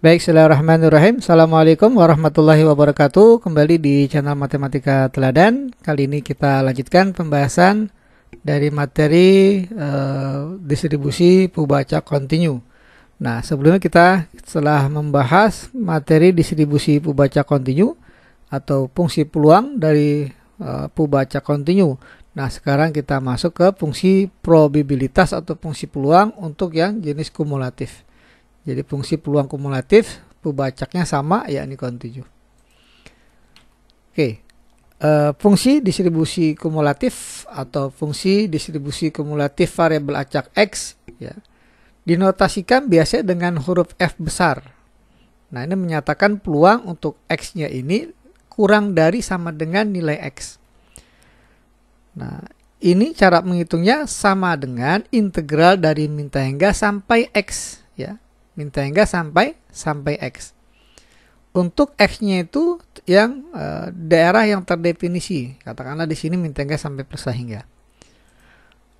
Baik, Bismillahirrahmanirrahim. Assalamualaikum warahmatullahi wabarakatuh. Kembali di channel Matematika Teladan. Kali ini kita lanjutkan pembahasan dari materi uh, distribusi pembaca kontinu. Nah, sebelumnya kita setelah membahas materi distribusi pembaca kontinu atau fungsi peluang dari uh, pembaca kontinu. Nah, sekarang kita masuk ke fungsi probabilitas atau fungsi peluang untuk yang jenis kumulatif. Jadi fungsi peluang kumulatif pembacaknya sama yakni kon 7. Oke. E, fungsi distribusi kumulatif atau fungsi distribusi kumulatif variabel acak X ya. Dinotasikan biasanya dengan huruf F besar. Nah, ini menyatakan peluang untuk X-nya ini kurang dari sama dengan nilai X. Nah, ini cara menghitungnya sama dengan integral dari minta hingga sampai X ya Minta hingga sampai sampai X. Untuk X-nya itu yang e, daerah yang terdefinisi. Katakanlah di sini minta hingga sampai persa hingga.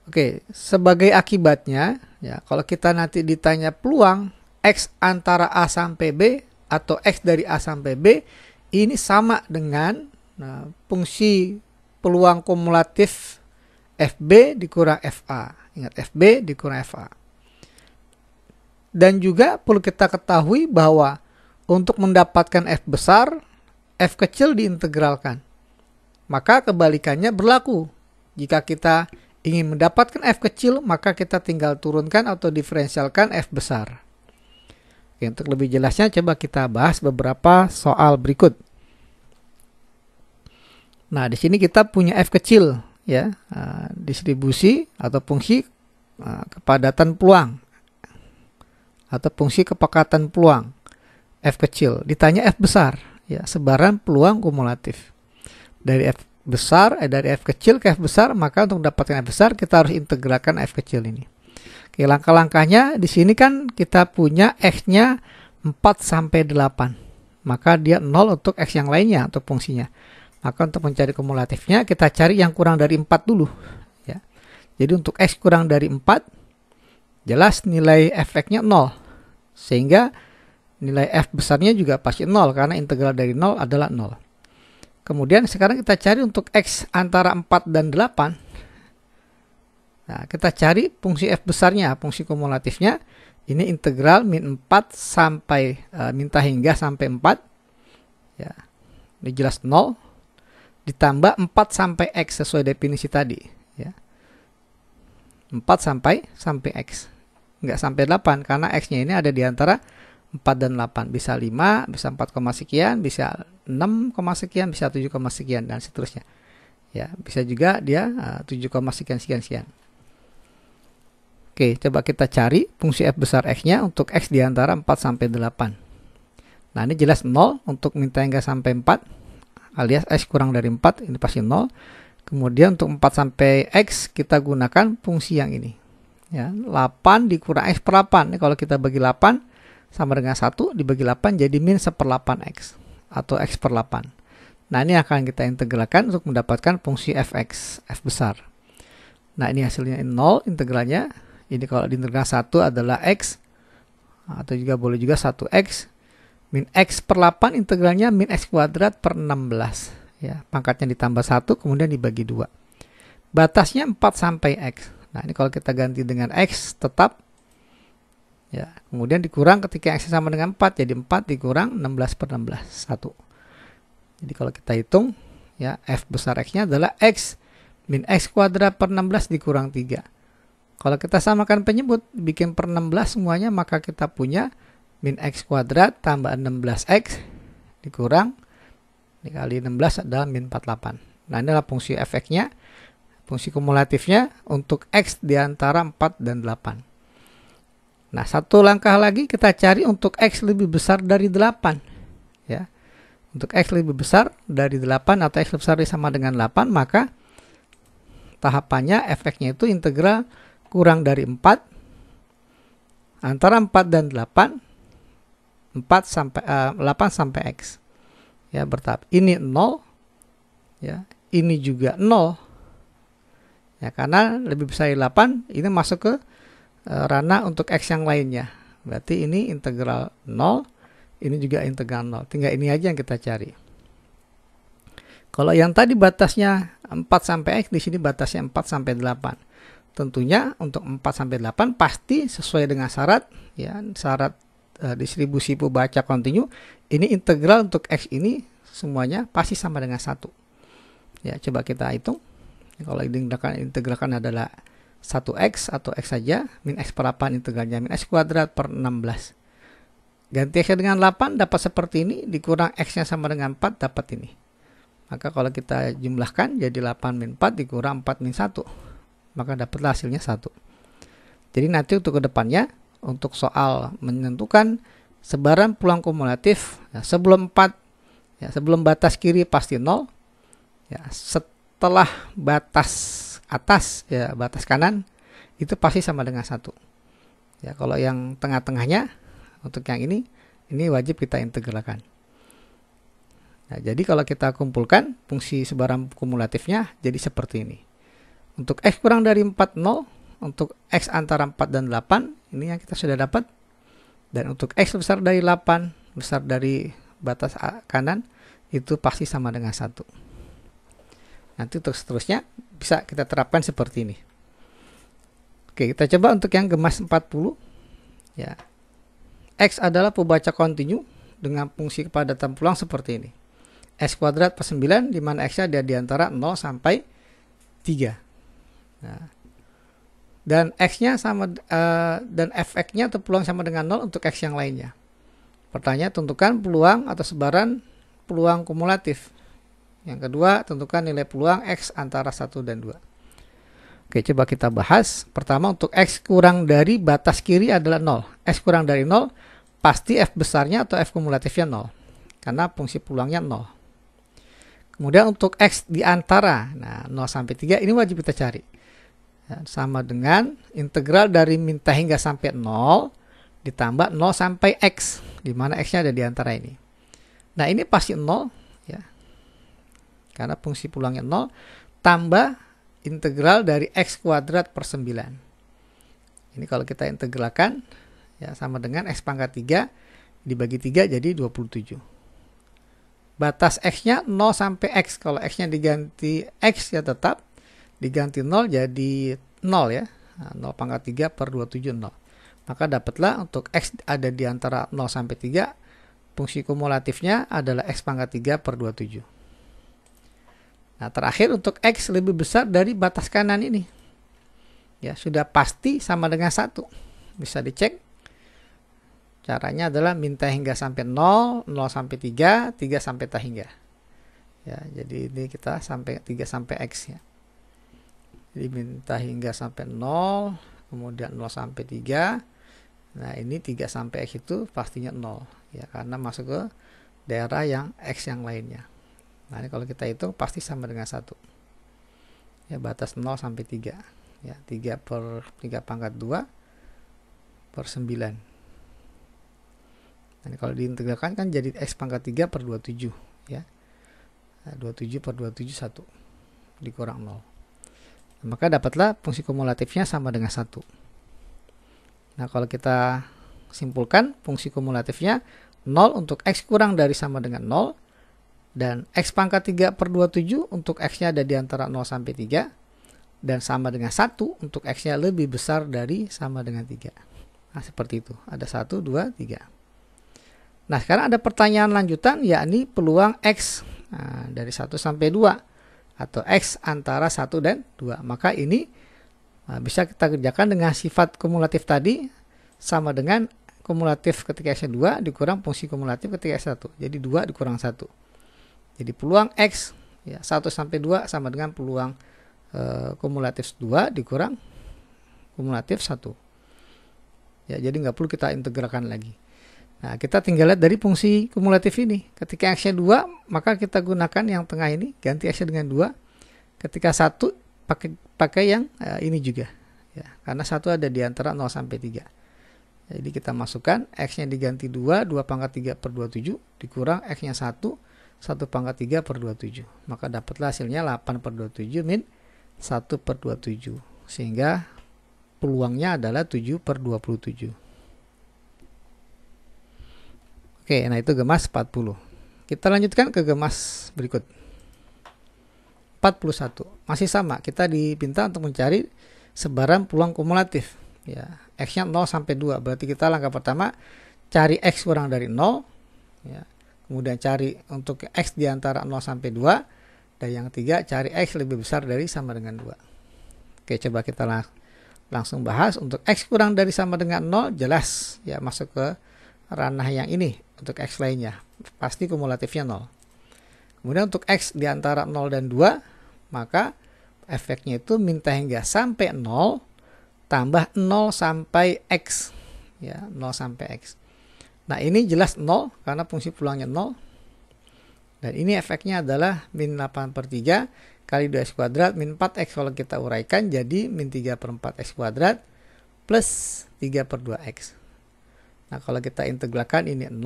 Oke, sebagai akibatnya, ya kalau kita nanti ditanya peluang X antara A sampai B atau X dari A sampai B, ini sama dengan nah, fungsi peluang kumulatif FB dikurang FA. Ingat FB dikurang FA. Dan juga perlu kita ketahui bahwa untuk mendapatkan F besar, F kecil diintegralkan. Maka kebalikannya berlaku. Jika kita ingin mendapatkan F kecil, maka kita tinggal turunkan atau diferensialkan F besar. Oke, untuk lebih jelasnya coba kita bahas beberapa soal berikut. Nah, di sini kita punya F kecil ya, ah, distribusi atau fungsi ah, kepadatan peluang atau fungsi kepekatan peluang F kecil ditanya F besar ya sebaran peluang kumulatif dari F besar eh, dari F kecil ke F besar maka untuk mendapatkan F besar kita harus integrakan F kecil ini Oke langkah-langkahnya di sini kan kita punya X-nya 4 sampai 8 maka dia nol untuk X yang lainnya untuk fungsinya maka untuk mencari kumulatifnya kita cari yang kurang dari 4 dulu ya. Jadi untuk X kurang dari 4 jelas nilai efeknya nol sehingga nilai F besarnya juga pasti 0 karena integral dari 0 adalah 0. Kemudian sekarang kita cari untuk X antara 4 dan 8. Nah, kita cari fungsi F besarnya, fungsi kumulatifnya. Ini integral min 4 sampai, e, minta hingga sampai 4. Ya, ini jelas 0. Ditambah 4 sampai X sesuai definisi tadi. Ya. 4 sampai sampai X nggak sampai 8 karena x-nya ini ada di antara 4 dan 8. Bisa 5, bisa 4, sekian, bisa 6, sekian, bisa 7, sekian dan seterusnya. Ya, bisa juga dia 7, eh, sekian sekian sekian. Oke, coba kita cari fungsi f besar x-nya untuk x di antara 4 sampai 8. Nah, ini jelas 0 untuk minta yang nggak sampai 4 alias x kurang dari 4 ini pasti 0. Kemudian untuk 4 sampai x kita gunakan fungsi yang ini ya 8 dikurang x eh, per 8 ini kalau kita bagi 8 sama dengan 1 dibagi 8 jadi min 1 per 8 x atau x per 8 nah ini akan kita integralkan untuk mendapatkan fungsi fx f besar nah ini hasilnya 0 integralnya ini kalau diintegral 1 adalah x atau juga boleh juga 1x min x per 8 integralnya min x kuadrat per 16 ya pangkatnya ditambah 1 kemudian dibagi 2 batasnya 4 sampai x Nah, ini kalau kita ganti dengan X tetap ya. Kemudian dikurang ketika X sama dengan 4 jadi 4 dikurang 16 per 16 1. Jadi kalau kita hitung ya F besar X-nya adalah X min X kuadrat per 16 dikurang 3. Kalau kita samakan penyebut bikin per 16 semuanya maka kita punya min X kuadrat tambah 16X dikurang dikali 16 adalah min 48. Nah, inilah fungsi fx-nya. Fungsi kumulatifnya untuk X di antara 4 dan 8. Nah, satu langkah lagi kita cari untuk X lebih besar dari 8. Ya. Untuk X lebih besar dari 8 atau X lebih besar sama dengan 8, maka tahapannya efeknya itu integral kurang dari 4 antara 4 dan 8 4 sampai uh, eh, 8 sampai x ya bertahap ini 0 ya ini juga 0 ya karena lebih besar dari 8 ini masuk ke e, ranah untuk x yang lainnya berarti ini integral 0 ini juga integral 0 tinggal ini aja yang kita cari kalau yang tadi batasnya 4 sampai x di sini batasnya 4 sampai 8 tentunya untuk 4 sampai 8 pasti sesuai dengan syarat ya syarat e, distribusi pembaca kontinu ini integral untuk x ini semuanya pasti sama dengan satu ya coba kita hitung kalau diintegralkan, integralkan adalah 1x atau x saja, min x per 8 integralnya min x kuadrat per 16. Ganti x dengan 8 dapat seperti ini, dikurang x-nya sama dengan 4 dapat ini. Maka kalau kita jumlahkan jadi 8 min 4 dikurang 4 min 1. Maka dapatlah hasilnya 1. Jadi nanti untuk kedepannya, untuk soal menentukan sebaran pulang kumulatif, ya, sebelum 4, ya, sebelum batas kiri pasti 0, ya, set, setelah batas atas ya batas kanan itu pasti sama dengan satu. Ya kalau yang tengah-tengahnya untuk yang ini ini wajib kita integralkan. Nah, jadi kalau kita kumpulkan fungsi sebaran kumulatifnya jadi seperti ini. Untuk x kurang dari 4 0, untuk x antara 4 dan 8 ini yang kita sudah dapat. Dan untuk x besar dari 8, besar dari batas kanan itu pasti sama dengan satu Nanti terus seterusnya bisa kita terapkan seperti ini. Oke, kita coba untuk yang gemas 40. Ya. X adalah pembaca kontinu dengan fungsi kepadatan pulang seperti ini. S kuadrat per 9 di mana x ada di antara 0 sampai 3. Nah. Dan X-nya sama uh, dan fx-nya atau peluang sama dengan 0 untuk X yang lainnya. Pertanyaan tentukan peluang atau sebaran peluang kumulatif yang kedua, tentukan nilai peluang X antara 1 dan 2. Oke, coba kita bahas. Pertama, untuk X kurang dari batas kiri adalah 0. X kurang dari 0, pasti F besarnya atau F kumulatifnya 0. Karena fungsi peluangnya 0. Kemudian untuk X di antara, nah 0 sampai 3 ini wajib kita cari. Ya, sama dengan integral dari minta hingga sampai 0 ditambah 0 sampai X. Di mana X-nya ada di antara ini. Nah ini pasti 0, karena fungsi pulangnya 0 tambah integral dari x kuadrat per 9 ini kalau kita integralkan ya sama dengan x pangkat 3 dibagi 3 jadi 27 batas x nya 0 sampai x kalau x nya diganti x ya tetap diganti 0 jadi 0 ya 0 nah, pangkat 3 per 27 0 maka dapatlah untuk x ada di antara 0 sampai 3 fungsi kumulatifnya adalah x pangkat 3 per 27 Nah, terakhir untuk X lebih besar dari batas kanan ini. Ya, sudah pasti sama dengan satu. Bisa dicek. Caranya adalah minta hingga sampai 0, 0 sampai 3, 3 sampai tak hingga. Ya, jadi ini kita sampai 3 sampai X ya. Jadi minta hingga sampai 0, kemudian 0 sampai 3. Nah, ini 3 sampai X itu pastinya 0 ya karena masuk ke daerah yang X yang lainnya. Nah, kalau kita hitung pasti sama dengan 1. Ya, batas 0 sampai 3. Ya, 3 per 3 pangkat 2 per 9. Nah, kalau diintegralkan kan jadi X pangkat 3 per 27. Ya. 27 nah, per 27, 1. Dikurang 0. Nah, maka dapatlah fungsi kumulatifnya sama dengan 1. Nah, kalau kita simpulkan fungsi kumulatifnya 0 untuk X kurang dari sama dengan 0 dan X pangkat 3 per 27 untuk X-nya ada di antara 0 sampai 3. Dan sama dengan 1 untuk X-nya lebih besar dari sama dengan 3. Nah, seperti itu. Ada 1, 2, 3. Nah, sekarang ada pertanyaan lanjutan, yakni peluang X nah, dari 1 sampai 2. Atau X antara 1 dan 2. Maka ini nah, bisa kita kerjakan dengan sifat kumulatif tadi sama dengan kumulatif ketika X2 dikurang fungsi kumulatif ketika X1. Jadi 2 dikurang 1. Jadi peluang X ya 1 sampai 2 sama dengan peluang e, kumulatif 2 dikurang kumulatif 1. Ya, jadi nggak perlu kita integrakan lagi. Nah, kita tinggal lihat dari fungsi kumulatif ini. Ketika x-nya 2, maka kita gunakan yang tengah ini, ganti x-nya dengan 2. Ketika 1, pakai pakai yang e, ini juga. Ya, karena 1 ada di antara 0 sampai 3. Jadi kita masukkan x-nya diganti 2, 2 pangkat 3 per 27, dikurang x-nya 1, 1 pangkat 3 per 27. Maka dapatlah hasilnya 8 per 27 min 1 per 27. Sehingga peluangnya adalah 7 per 27. Oke, nah itu gemas 40. Kita lanjutkan ke gemas berikut. 41. Masih sama, kita dipinta untuk mencari sebaran peluang kumulatif. Ya, X-nya 0 sampai 2. Berarti kita langkah pertama cari X kurang dari 0. Ya, kemudian cari untuk X di antara 0 sampai 2, dan yang ketiga cari X lebih besar dari sama dengan 2. Oke, coba kita lang langsung bahas untuk X kurang dari sama dengan 0, jelas ya masuk ke ranah yang ini untuk X lainnya, pasti kumulatifnya 0. Kemudian untuk X di antara 0 dan 2, maka efeknya itu minta hingga sampai 0, tambah 0 sampai X. Ya, 0 sampai X. Nah ini jelas 0 karena fungsi pulangnya 0. Dan ini efeknya adalah min 8 per 3 kali 2x kuadrat min 4x kalau kita uraikan jadi min 3 per 4x kuadrat plus 3 per 2x. Nah kalau kita integralkan ini 0,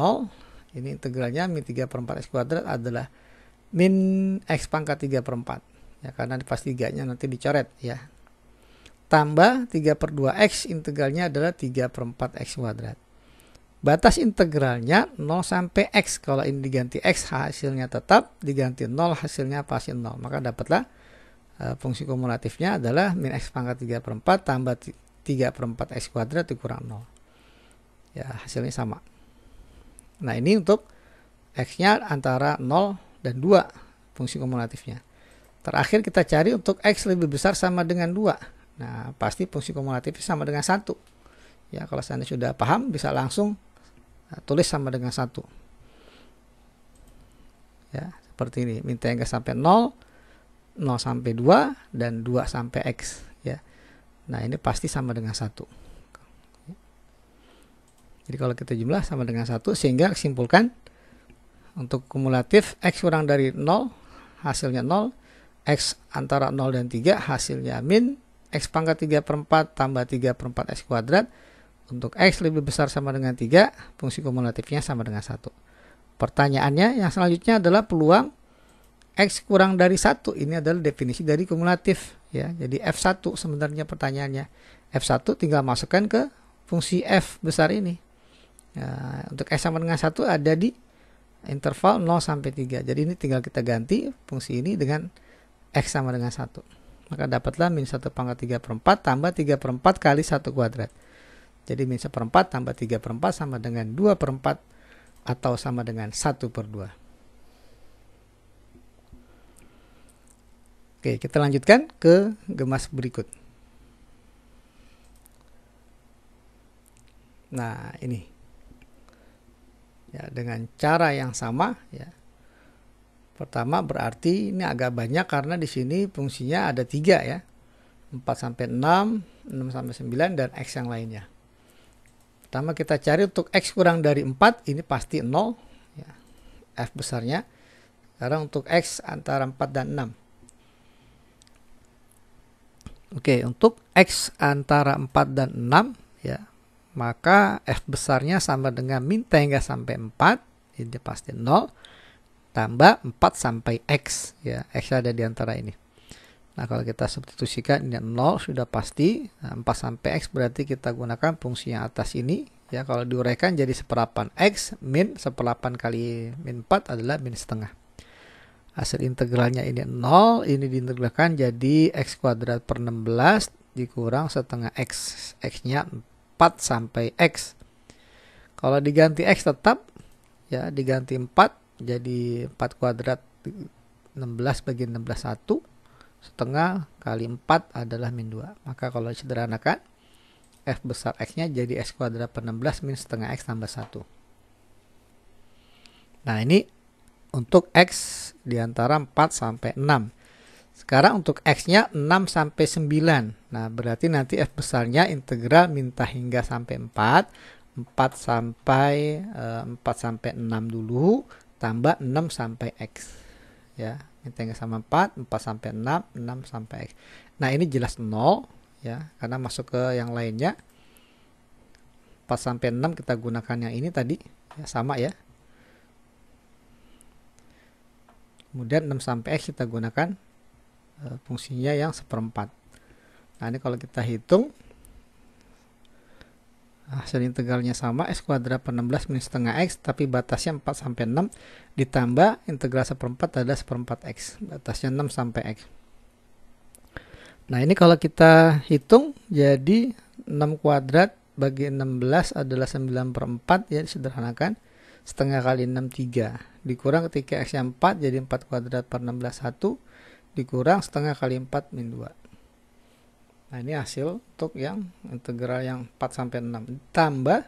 ini integralnya min 3 per 4x kuadrat adalah min x pangkat 3 per 4. Ya, karena pas 3 nya nanti dicoret ya. Tambah 3 per 2x integralnya adalah 3 per 4x kuadrat batas integralnya 0 sampai x. Kalau ini diganti x hasilnya tetap, diganti 0 hasilnya pasti 0. Maka dapatlah e, fungsi kumulatifnya adalah min x pangkat 3 per 4 tambah 3 per 4 x kuadrat dikurang 0. Ya hasilnya sama. Nah ini untuk x-nya antara 0 dan 2 fungsi kumulatifnya. Terakhir kita cari untuk x lebih besar sama dengan 2. Nah pasti fungsi kumulatifnya sama dengan 1. Ya kalau Anda sudah paham bisa langsung Nah, tulis sama dengan satu ya seperti ini minta yang sampai 0 0 sampai 2 dan 2 sampai X ya nah ini pasti sama dengan satu jadi kalau kita jumlah sama dengan satu sehingga simpulkan untuk kumulatif X kurang dari 0 hasilnya 0 X antara 0 dan 3 hasilnya min X pangkat 3 per 4 tambah 3 per 4 X kuadrat untuk X lebih besar sama dengan 3, fungsi kumulatifnya sama dengan 1. Pertanyaannya yang selanjutnya adalah peluang X kurang dari 1. Ini adalah definisi dari kumulatif. ya. Jadi F1 sebenarnya pertanyaannya. F1 tinggal masukkan ke fungsi F besar ini. Nah, untuk X sama dengan 1 ada di interval 0 sampai 3. Jadi ini tinggal kita ganti fungsi ini dengan X sama dengan 1. Maka dapatlah min 1 pangkat 3 per 4 tambah 3 per 4 kali 1 kuadrat. Jadi misal perempat tambah 3 perempat sama dengan 2 perempat atau sama dengan 1 per 2. Oke, kita lanjutkan ke gemas berikut. Nah, ini. Ya, dengan cara yang sama ya. Pertama berarti ini agak banyak karena di sini fungsinya ada tiga ya. 4 sampai 6, 6 sampai 9 dan X yang lainnya. Pertama kita cari untuk X kurang dari 4, ini pasti 0. Ya. F besarnya. Sekarang untuk X antara 4 dan 6. Oke, untuk X antara 4 dan 6, ya, maka F besarnya sama dengan min tangga sampai 4, ini pasti 0, tambah 4 sampai X. Ya, X ada di antara ini. Nah, kalau kita substitusikan ini 0 sudah pasti. Nah, 4 sampai X berarti kita gunakan fungsi yang atas ini. Ya, kalau diuraikan jadi seperapan X min seperapan kali min 4 adalah min setengah. Hasil integralnya ini 0, ini diintegralkan jadi X kuadrat per 16 dikurang setengah X. X-nya 4 sampai X. Kalau diganti X tetap, ya diganti 4 jadi 4 kuadrat 16 bagi 16 1 setengah kali 4 adalah min 2. Maka kalau sederhanakan, F besar X-nya jadi X kuadrat per 16 min setengah X tambah 1. Nah ini untuk X diantara 4 sampai 6. Sekarang untuk X-nya 6 sampai 9. Nah berarti nanti F besarnya integral minta hingga sampai 4. 4 sampai, 4 eh, sampai 6 dulu, tambah 6 sampai X. Ya, Minta sama 4, 4 sampai 6, 6 sampai X. Nah ini jelas 0 ya, karena masuk ke yang lainnya. 4 sampai 6 kita gunakan yang ini tadi, ya, sama ya. Kemudian 6 sampai X kita gunakan e, fungsinya yang seperempat. Nah ini kalau kita hitung hasil integralnya sama x kuadrat per 16 minus setengah x tapi batasnya 4 sampai 6 ditambah integral seperempat adalah seperempat x batasnya 6 sampai x nah ini kalau kita hitung jadi 6 kuadrat bagi 16 adalah 9 per 4 ya sederhanakan setengah kali 6 3 dikurang ketika x nya 4 jadi 4 kuadrat per 16 1 dikurang setengah kali 4 min 2 Nah, ini hasil untuk yang integral yang 4 sampai 6. Ditambah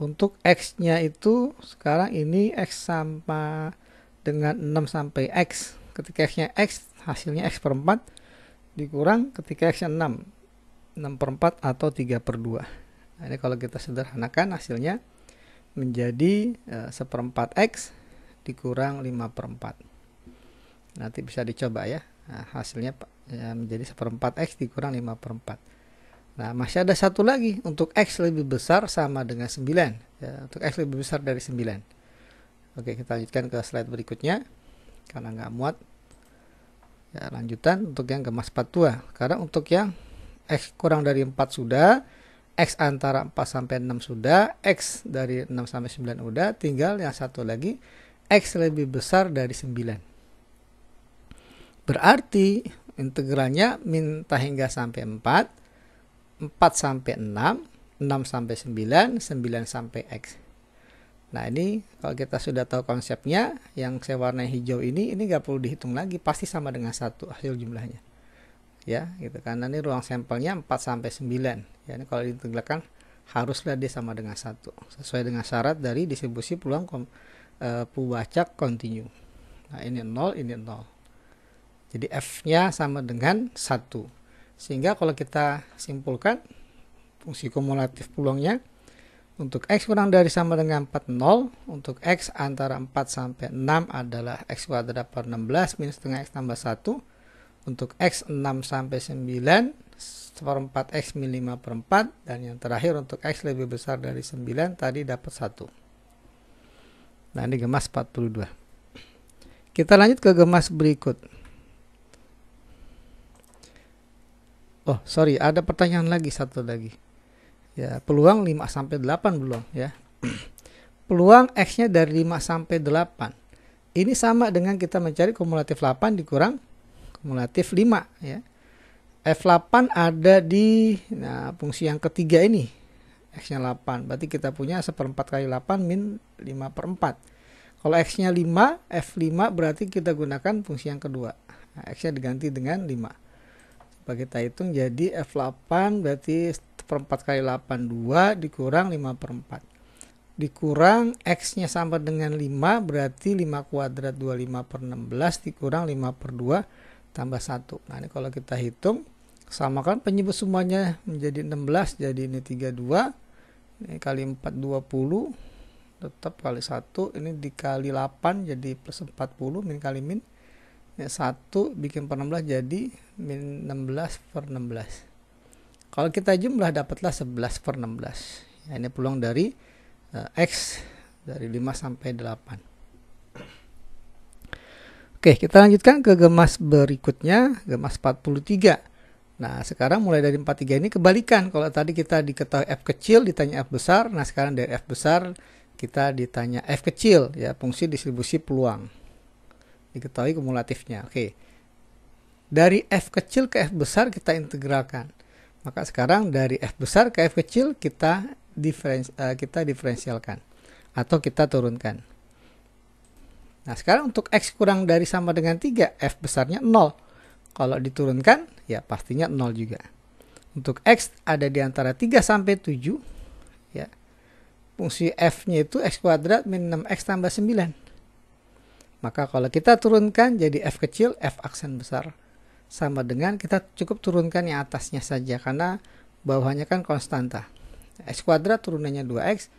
untuk x-nya itu sekarang ini x sama dengan 6 sampai x. Ketika x-nya x, hasilnya x per 4 dikurang ketika x-nya 6. 6 per 4 atau 3 per 2. Nah, ini kalau kita sederhanakan hasilnya menjadi eh, seperempat e, x dikurang 5 per 4. Nanti bisa dicoba ya nah, hasilnya ya, menjadi seperempat x dikurang 5 per 4 nah masih ada satu lagi untuk x lebih besar sama dengan 9 ya, untuk x lebih besar dari 9 oke kita lanjutkan ke slide berikutnya karena nggak muat ya, lanjutan untuk yang gemas patua tua karena untuk yang x kurang dari 4 sudah X antara 4 sampai 6 sudah, X dari 6 sampai 9 udah, tinggal yang satu lagi, X lebih besar dari 9. Berarti integralnya minta hingga sampai 4, 4 sampai 6, 6 sampai 9, 9 sampai X. Nah ini kalau kita sudah tahu konsepnya, yang saya warna hijau ini, ini nggak perlu dihitung lagi, pasti sama dengan satu hasil jumlahnya. Ya, gitu karena ini ruang sampelnya 4 sampai 9. Ya, ini kalau diintegralkan haruslah dia sama dengan satu sesuai dengan syarat dari distribusi peluang kom, e, eh, pubacak kontinu. Nah, ini 0, ini 0. Jadi F-nya sama dengan 1. Sehingga kalau kita simpulkan fungsi kumulatif peluangnya untuk X kurang dari sama dengan 4, 0. Untuk X antara 4 sampai 6 adalah X kuadrat per 16 minus setengah X tambah 1. Untuk X 6 sampai 9, 4 X min 5 per 4. Dan yang terakhir untuk X lebih besar dari 9 tadi dapat 1. Nah ini gemas 42. Kita lanjut ke gemas berikut. Oh, sorry, ada pertanyaan lagi satu lagi. Ya, peluang 5 sampai 8 belum ya. peluang X-nya dari 5 sampai 8. Ini sama dengan kita mencari kumulatif 8 dikurang kumulatif 5 ya. F8 ada di nah, fungsi yang ketiga ini X-nya 8 berarti kita punya seperempat kali 8 min 5 per 4 kalau X-nya 5 F5 berarti kita gunakan fungsi yang kedua nah, X-nya diganti dengan 5 bagi kita hitung jadi F8 berarti per 4 kali 8 2 dikurang 5 per 4 dikurang X nya sama dengan 5 berarti 5 kuadrat 25 per 16 dikurang 5 per 2 tambah 1 nah ini kalau kita hitung samakan penyebut semuanya menjadi 16 jadi ini 32 ini kali 4 20 tetap kali 1 ini dikali 8 jadi plus 40 min kali min ya, 1 bikin per 16 jadi min 16 per 16 kalau kita jumlah dapatlah 11 per 16 ya, ini peluang dari uh, X dari 5 sampai 8 Oke, kita lanjutkan ke gemas berikutnya, gemas 43. Nah, sekarang mulai dari 43 ini kebalikan. Kalau tadi kita diketahui F kecil ditanya F besar, nah sekarang dari F besar kita ditanya F kecil, ya fungsi distribusi peluang diketahui kumulatifnya. Oke. Dari F kecil ke F besar kita integralkan. Maka sekarang dari F besar ke F kecil kita eh, kita diferensialkan atau kita turunkan. Nah, sekarang untuk X kurang dari sama dengan 3, F besarnya 0. Kalau diturunkan, ya pastinya 0 juga. Untuk X ada di antara 3 sampai 7, ya. Fungsi F-nya itu X kuadrat min 6X tambah 9. Maka kalau kita turunkan jadi F kecil, F aksen besar. Sama dengan kita cukup turunkan yang atasnya saja karena bawahnya kan konstanta. X kuadrat turunannya 2X,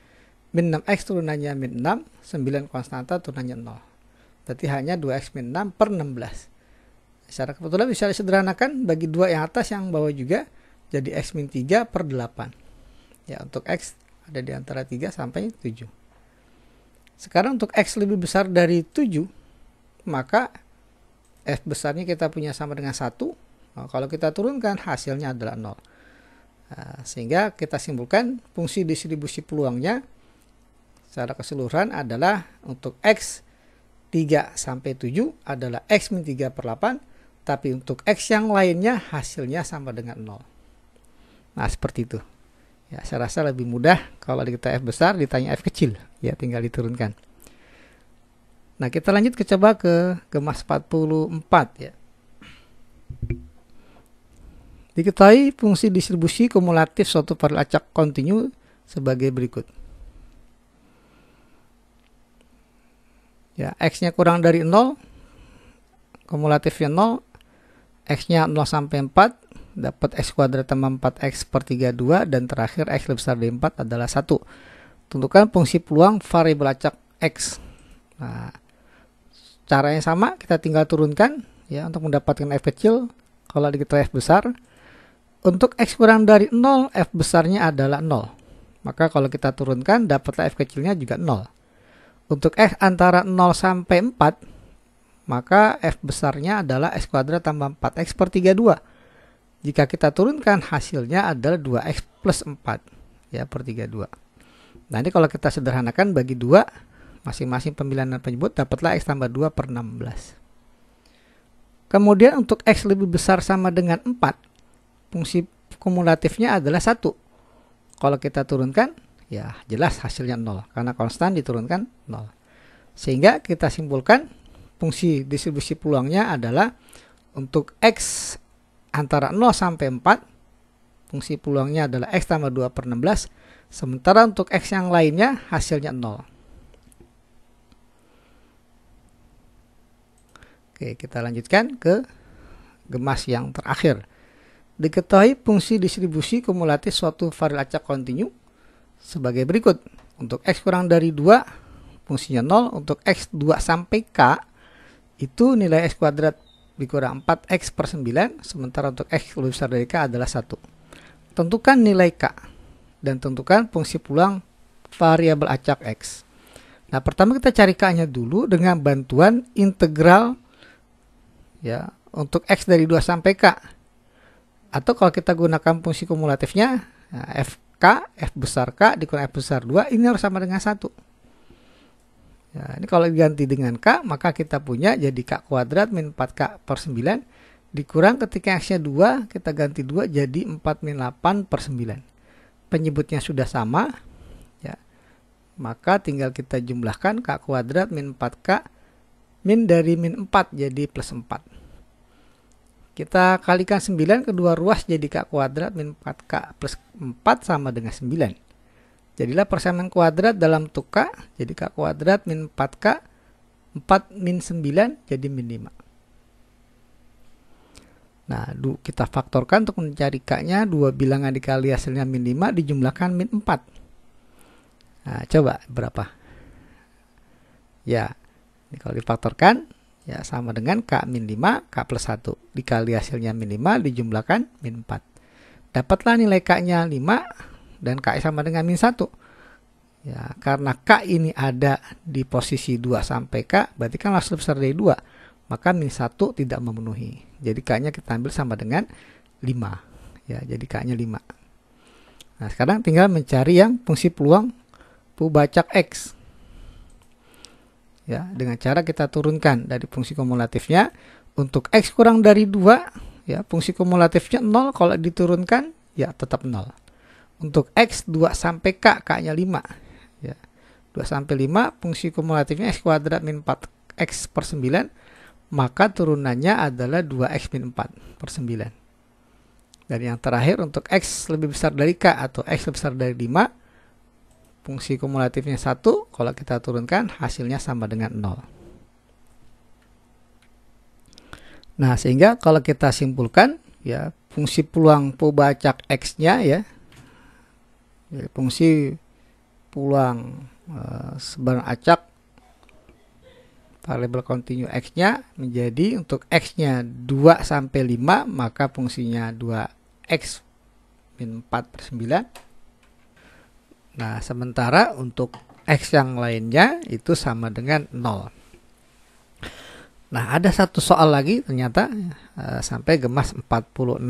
min 6X turunannya min 6, 9 konstanta turunannya 0. Berarti hanya 2X min 6 per 16. Secara kebetulan bisa disederhanakan bagi dua yang atas yang bawah juga jadi X min 3 per 8. Ya untuk X ada di antara 3 sampai 7. Sekarang untuk X lebih besar dari 7, maka F besarnya kita punya sama dengan 1. Nah, kalau kita turunkan hasilnya adalah 0. Nah, sehingga kita simpulkan fungsi distribusi peluangnya secara keseluruhan adalah untuk X 3 sampai 7 adalah X min 3 per 8. Tapi untuk X yang lainnya hasilnya sama dengan 0. Nah seperti itu. Ya, saya rasa lebih mudah kalau kita F besar ditanya F kecil, ya tinggal diturunkan. Nah, kita lanjut ke coba ke gemas 44 ya. Diketahui fungsi distribusi kumulatif suatu paralel acak kontinu sebagai berikut. Ya, x-nya kurang dari 0, kumulatifnya 0, x-nya 0 sampai 4, dapat X kuadrat tambah 4X per 32 dan terakhir X lebih besar dari 4 adalah 1. Tentukan fungsi peluang variabel acak X. Nah, caranya sama, kita tinggal turunkan ya untuk mendapatkan F kecil, kalau kita F besar. Untuk X kurang dari 0, F besarnya adalah 0. Maka kalau kita turunkan, dapatlah F kecilnya juga 0. Untuk X antara 0 sampai 4, maka F besarnya adalah X kuadrat tambah 4X per 32. Jika kita turunkan hasilnya adalah 2x plus 4 ya per 32. Nah ini kalau kita sederhanakan bagi dua masing-masing pemilihan dan penyebut dapatlah x tambah 2 per 16. Kemudian untuk x lebih besar sama dengan 4, fungsi kumulatifnya adalah 1. Kalau kita turunkan, ya jelas hasilnya nol karena konstan diturunkan nol. Sehingga kita simpulkan fungsi distribusi peluangnya adalah untuk x antara 0 sampai 4 fungsi peluangnya adalah x tambah 2 per 16 sementara untuk x yang lainnya hasilnya 0 Oke kita lanjutkan ke gemas yang terakhir diketahui fungsi distribusi kumulatif suatu variabel acak kontinu sebagai berikut untuk x kurang dari 2 fungsinya 0 untuk x 2 sampai k itu nilai x kuadrat dikurang 4x per 9, sementara untuk x lebih besar dari k adalah 1. Tentukan nilai k, dan tentukan fungsi pulang variabel acak x. Nah, pertama kita cari k-nya dulu dengan bantuan integral ya untuk x dari 2 sampai k. Atau kalau kita gunakan fungsi kumulatifnya, nah, fk, f besar k dikurang f besar 2, ini harus sama dengan 1. Ya, ini kalau diganti dengan K, maka kita punya jadi K kuadrat min 4K per 9. Dikurang ketika X-nya 2, kita ganti 2 jadi 4 min 8 per 9. Penyebutnya sudah sama. ya Maka tinggal kita jumlahkan K kuadrat min 4K min dari min 4 jadi plus 4. Kita kalikan 9 kedua ruas jadi K kuadrat min 4K plus 4 sama dengan 9. Jadilah persamaan kuadrat dalam tuka, jadi K kuadrat min 4K, 4 min 9 jadi min 5. Nah, kita faktorkan untuk mencari K-nya, dua bilangan dikali hasilnya min 5, dijumlahkan min 4. Nah, coba berapa? Ya, ini kalau difaktorkan, ya sama dengan K min 5, K plus 1. Dikali hasilnya min 5, dijumlahkan min 4. Dapatlah nilai K-nya 5, dan KI sama dengan min 1. Ya, karena K ini ada di posisi 2 sampai K, berarti kan langsung besar dari 2. Maka min 1 tidak memenuhi. Jadi K-nya kita ambil sama dengan 5. Ya, jadi K-nya 5. Nah, sekarang tinggal mencari yang fungsi peluang pubacak X. Ya, dengan cara kita turunkan dari fungsi kumulatifnya untuk X kurang dari 2, ya, fungsi kumulatifnya 0 kalau diturunkan ya tetap 0. Untuk X 2 sampai K, K-nya 5. Ya. 2 sampai 5, fungsi kumulatifnya X kuadrat min 4 X per 9, maka turunannya adalah 2X min 4 per 9. Dan yang terakhir untuk X lebih besar dari K atau X lebih besar dari 5, fungsi kumulatifnya 1, kalau kita turunkan hasilnya sama dengan 0. Nah, sehingga kalau kita simpulkan ya fungsi peluang pembacak x-nya ya jadi fungsi pulang uh, sebarang acak variable continue x-nya menjadi untuk x-nya 2 sampai 5 maka fungsinya 2x min 4 per 9 nah sementara untuk x yang lainnya itu sama dengan 0 nah ada satu soal lagi ternyata uh, sampai gemas 46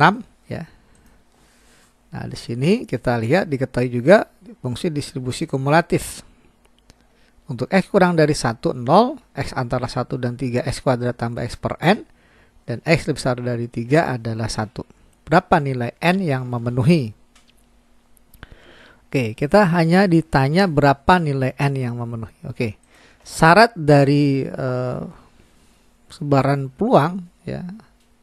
Nah, di sini kita lihat diketahui juga fungsi distribusi kumulatif. Untuk x kurang dari 1, 0, x antara 1 dan 3, x kuadrat tambah x per n, dan x lebih besar dari 3 adalah 1. Berapa nilai n yang memenuhi? Oke, kita hanya ditanya berapa nilai n yang memenuhi. Oke, syarat dari uh, sebaran peluang ya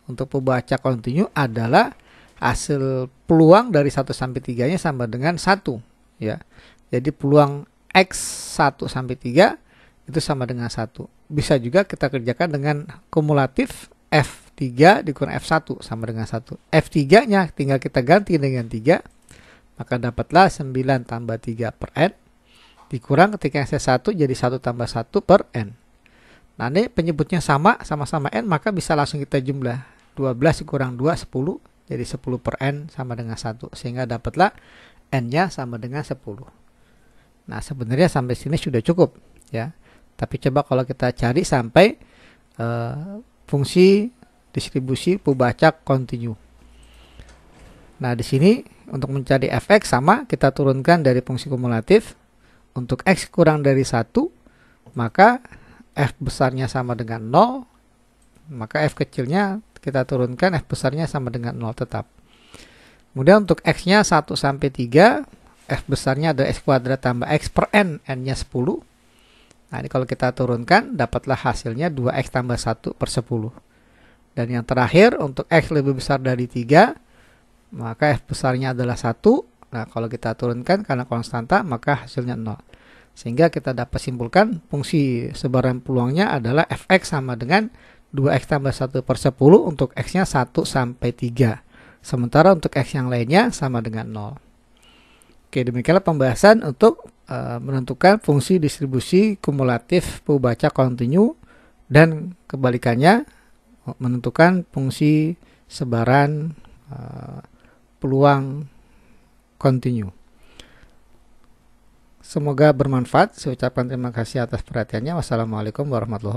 untuk pembaca kontinu adalah hasil peluang dari 1 sampai 3 nya sama dengan 1 ya. Jadi peluang X 1 sampai 3 itu sama dengan 1. Bisa juga kita kerjakan dengan kumulatif F3 dikurang F1 sama dengan 1. F3 nya tinggal kita ganti dengan 3 maka dapatlah 9 tambah 3 per N dikurang ketika S1 jadi 1 tambah 1 per N. Nah ini penyebutnya sama, sama-sama N maka bisa langsung kita jumlah 12 kurang 2, 10 jadi 10 per N sama dengan 1. Sehingga dapatlah N-nya sama dengan 10. Nah sebenarnya sampai sini sudah cukup ya. Tapi coba kalau kita cari sampai uh, fungsi distribusi pubacak kontinu. Nah di sini untuk mencari fx sama kita turunkan dari fungsi kumulatif. Untuk x kurang dari 1 maka f besarnya sama dengan 0 maka f kecilnya kita turunkan F besarnya sama dengan 0 tetap. Kemudian untuk X-nya 1 sampai 3, F besarnya ada X kuadrat tambah X per N, N-nya 10. Nah ini kalau kita turunkan, dapatlah hasilnya 2X tambah 1 per 10. Dan yang terakhir, untuk X lebih besar dari 3, maka F besarnya adalah 1. Nah kalau kita turunkan karena konstanta, maka hasilnya 0. Sehingga kita dapat simpulkan fungsi sebaran peluangnya adalah Fx sama dengan 2x tambah 1 per 10 untuk x-nya 1 sampai 3. Sementara untuk x yang lainnya sama dengan 0. Oke, demikianlah pembahasan untuk e, menentukan fungsi distribusi kumulatif pembaca kontinu dan kebalikannya oh, menentukan fungsi sebaran e, peluang kontinu. Semoga bermanfaat. Saya ucapkan terima kasih atas perhatiannya. Wassalamualaikum warahmatullahi wabarakatuh.